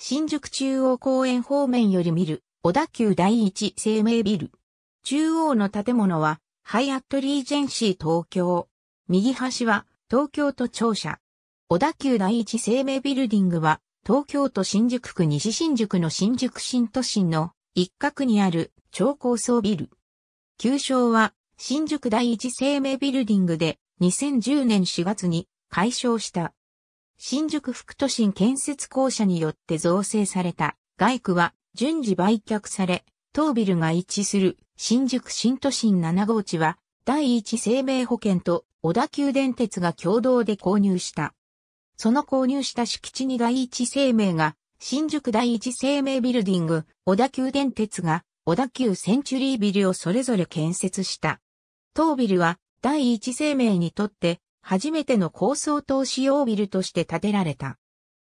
新宿中央公園方面より見る、小田急第一生命ビル。中央の建物は、ハイアットリージェンシー東京。右端は、東京都庁舎。小田急第一生命ビルディングは、東京都新宿区西新宿の新宿新都心の一角にある超高層ビル。旧称は、新宿第一生命ビルディングで、2010年4月に解消した。新宿副都心建設公社によって造成された外区は順次売却され、当ビルが一致する新宿新都心7号地は第一生命保険と小田急電鉄が共同で購入した。その購入した敷地に第一生命が新宿第一生命ビルディング、小田急電鉄が小田急センチュリービルをそれぞれ建設した。当ビルは第一生命にとって初めての高層投資用ビルとして建てられた。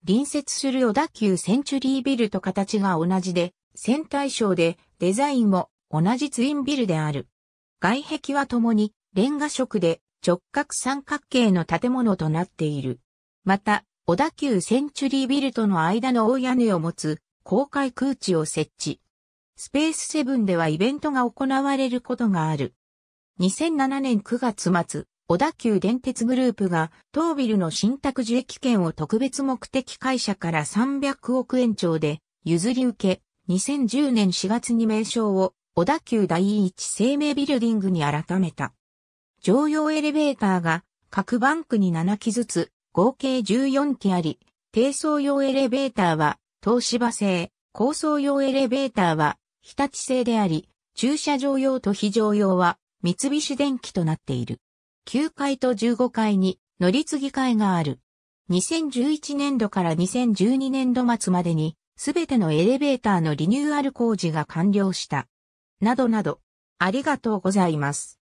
隣接する小田急センチュリービルと形が同じで、線対称でデザインも同じツインビルである。外壁は共にレンガ色で直角三角形の建物となっている。また、小田急センチュリービルとの間の大屋根を持つ公開空地を設置。スペースセブンではイベントが行われることがある。2007年9月末、小田急電鉄グループが、東ビルの新宅受益券を特別目的会社から300億円超で譲り受け、2010年4月に名称を小田急第一生命ビルディングに改めた。常用エレベーターが各バンクに7機ずつ合計14機あり、低層用エレベーターは東芝製、高層用エレベーターは日立製であり、駐車場用と非常用は三菱電機となっている。9階と15階に乗り継ぎ会がある。2011年度から2012年度末までに、すべてのエレベーターのリニューアル工事が完了した。などなど、ありがとうございます。